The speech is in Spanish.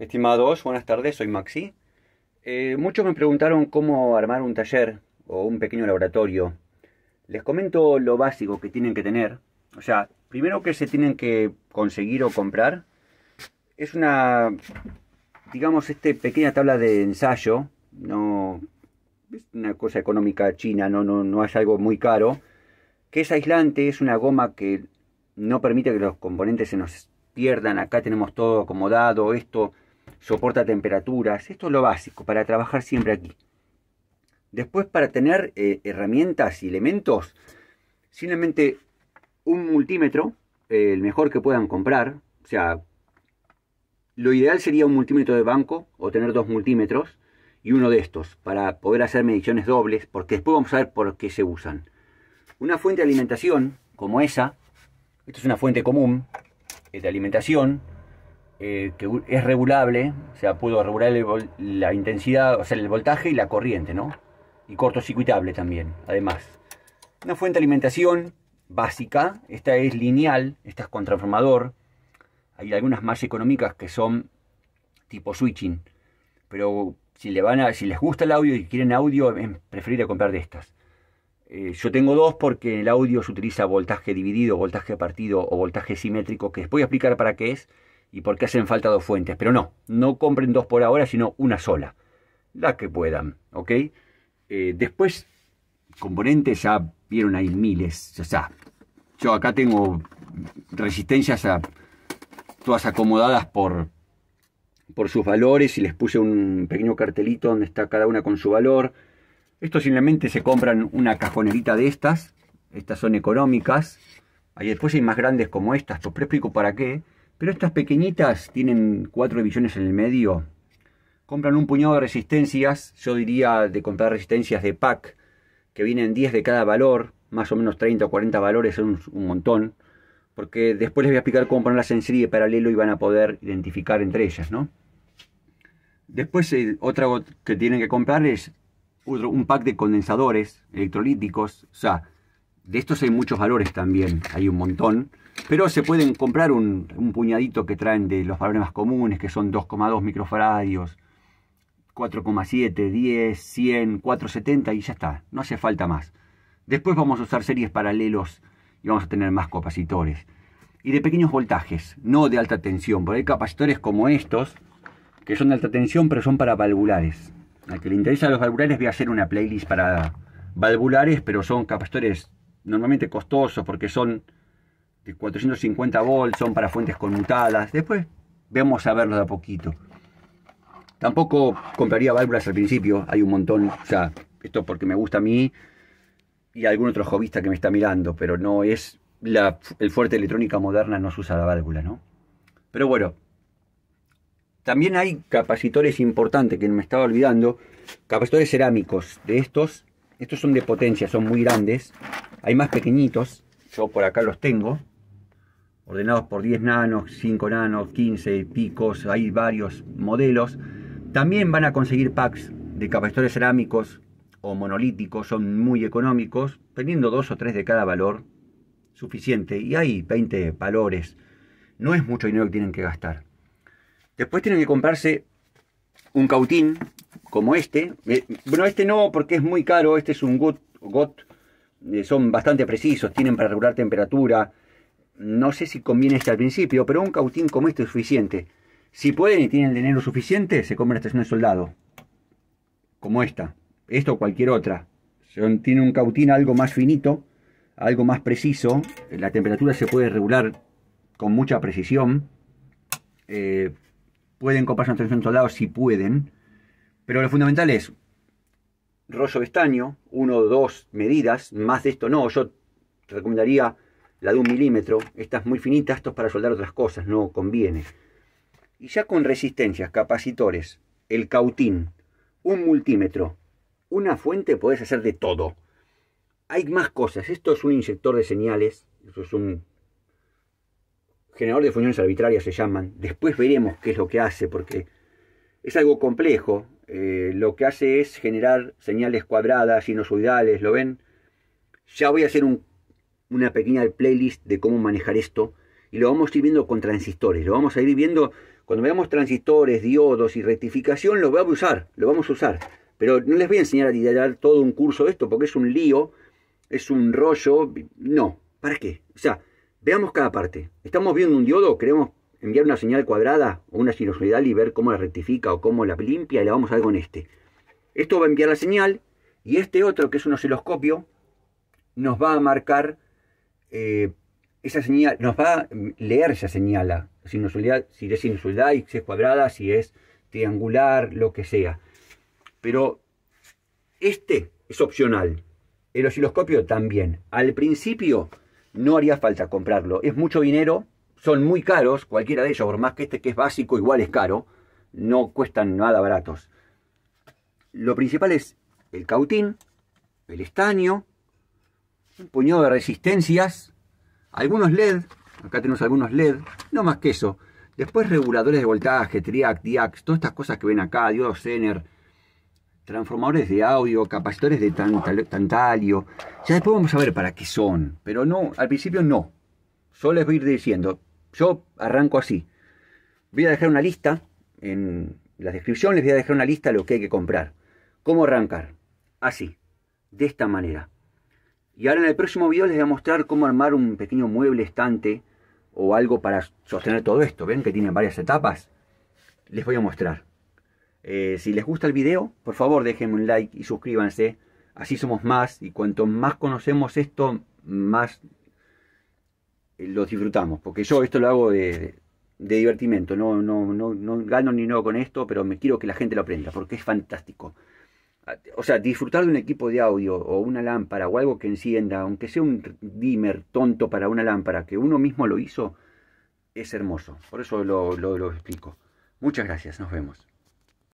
Estimados, buenas tardes, soy Maxi. Eh, muchos me preguntaron cómo armar un taller o un pequeño laboratorio. Les comento lo básico que tienen que tener. O sea, primero que se tienen que conseguir o comprar es una, digamos, esta pequeña tabla de ensayo. No es una cosa económica china, no, no, no es algo muy caro. Que es aislante, es una goma que no permite que los componentes se nos pierdan. Acá tenemos todo acomodado, esto soporta temperaturas, esto es lo básico para trabajar siempre aquí. Después para tener eh, herramientas y elementos, simplemente un multímetro, eh, el mejor que puedan comprar, o sea, lo ideal sería un multímetro de banco o tener dos multímetros y uno de estos para poder hacer mediciones dobles, porque después vamos a ver por qué se usan. Una fuente de alimentación como esa, esto es una fuente común de alimentación, eh, que es regulable, o sea, puedo regular la intensidad, o sea, el voltaje y la corriente, ¿no? Y cortocircuitable también, además. Una fuente de alimentación básica, esta es lineal, esta es con transformador. Hay algunas más económicas que son tipo switching, pero si, le van si les gusta el audio y quieren audio, es comprar de estas. Eh, yo tengo dos porque en el audio se utiliza voltaje dividido, voltaje partido o voltaje simétrico, que les voy a explicar para qué es y porque hacen falta dos fuentes. Pero no, no compren dos por ahora, sino una sola. La que puedan, ¿ok? Eh, después, componentes ya vieron hay miles. O sea, yo acá tengo resistencias a, todas acomodadas por, por sus valores y les puse un pequeño cartelito donde está cada una con su valor. Esto simplemente se compran una cajonerita de estas. Estas son económicas. Ahí después hay más grandes como estas. pues explico para qué. Pero estas pequeñitas tienen cuatro divisiones en el medio. Compran un puñado de resistencias, yo diría de comprar resistencias de pack, que vienen 10 de cada valor, más o menos 30 o 40 valores, es un, montón, porque después les voy a explicar cómo ponerlas en serie de paralelo y van a poder identificar entre ellas, ¿no? Después, otra otra que tienen que comprar es otro, un pack de condensadores electrolíticos, o sea, de estos hay muchos valores también, hay un montón, pero se pueden comprar un, un puñadito que traen de los problemas comunes, que son 2,2 microfaradios, 4,7, 10, 100, 470 y ya está. No hace falta más. Después vamos a usar series paralelos y vamos a tener más capacitores. Y de pequeños voltajes, no de alta tensión, porque hay capacitores como estos, que son de alta tensión, pero son para valvulares. Al que le interesa los valvulares voy a hacer una playlist para valvulares, pero son capacitores normalmente costosos porque son 450 volts, son para fuentes conmutadas. Después vemos a verlo de a poquito. Tampoco compraría válvulas al principio, hay un montón. O sea, esto porque me gusta a mí y a algún otro jovista que me está mirando, pero no es el fuerte electrónica moderna no se usa la válvula, ¿no? Pero bueno, también hay capacitores importantes que me estaba olvidando, capacitores cerámicos de estos, estos son de potencia, son muy grandes, hay más pequeñitos, yo por acá los tengo, ordenados por 10 nanos, 5 nanos, 15 picos, hay varios modelos. También van a conseguir packs de capacitores cerámicos o monolíticos, son muy económicos, teniendo dos o tres de cada valor, suficiente. Y hay 20 valores, no es mucho dinero que tienen que gastar. Después tienen que comprarse un cautín como este. Eh, bueno, este no porque es muy caro, este es un got eh, son bastante precisos, tienen para regular temperatura, no sé si conviene este al principio, pero un cautín como este es suficiente. Si pueden y tienen dinero suficiente, se compra una estación de soldado. Como esta. Esto o cualquier otra. tiene un cautín algo más finito, algo más preciso. La temperatura se puede regular con mucha precisión. Eh, pueden comprarse una estación de soldado si pueden. Pero lo fundamental es rollo de estaño, uno o dos medidas. Más de esto no. Yo recomendaría la de un milímetro, estas muy finita, esto es para soldar otras cosas, no conviene. Y ya con resistencias, capacitores, el cautín, un multímetro, una fuente, podés hacer de todo. Hay más cosas. Esto es un inyector de señales, esto es un generador de funciones arbitrarias, se llaman. Después veremos qué es lo que hace, porque es algo complejo. Eh, lo que hace es generar señales cuadradas, sinusoidales, ¿lo ven? Ya voy a hacer un una pequeña playlist de cómo manejar esto y lo vamos a ir viendo con transistores. Lo vamos a ir viendo cuando veamos transistores, diodos y rectificación, lo vamos a usar, lo vamos a usar. Pero no les voy a enseñar a dar todo un curso de esto porque es un lío, es un rollo. No, ¿para qué? O sea, veamos cada parte. Estamos viendo un diodo, queremos enviar una señal cuadrada o una sinusoidal y ver cómo la rectifica o cómo la limpia y la vamos a ver con este. Esto va a enviar la señal y este otro, que es un osciloscopio, nos va a marcar eh, esa señal, nos va a leer esa señal, si es sinusoidal, si es cuadrada, si es triangular, lo que sea. Pero este es opcional. El osciloscopio también. Al principio no haría falta comprarlo. Es mucho dinero, son muy caros, cualquiera de ellos, por más que este que es básico, igual es caro. No cuestan nada baratos. Lo principal es el cautín, el estaño, un puñado de resistencias, algunos LED, acá tenemos algunos LED, no más que eso. Después reguladores de voltaje, TRIAC, DIAC, todas estas cosas que ven acá, diodos Zener, transformadores de audio, capacitores de tantalio. Ya después vamos a ver para qué son, pero no, al principio no. solo les voy a ir diciendo, yo arranco así. Voy a dejar una lista en la descripción, les voy a dejar una lista de lo que hay que comprar. ¿Cómo arrancar? Así, de esta manera. Y ahora en el próximo video les voy a mostrar cómo armar un pequeño mueble estante o algo para sostener todo esto. ¿Ven que tienen varias etapas? Les voy a mostrar. Eh, si les gusta el video, por favor déjenme un like y suscríbanse. Así somos más y cuanto más conocemos esto, más eh, lo disfrutamos. Porque yo esto lo hago de, de divertimento. No, no, no, no gano ni no con esto, pero me quiero que la gente lo aprenda porque es fantástico o sea, disfrutar de un equipo de audio o una lámpara o algo que encienda, aunque sea un dimmer tonto para una lámpara, que uno mismo lo hizo, es hermoso. Por eso lo, lo, lo explico. Muchas gracias, nos vemos.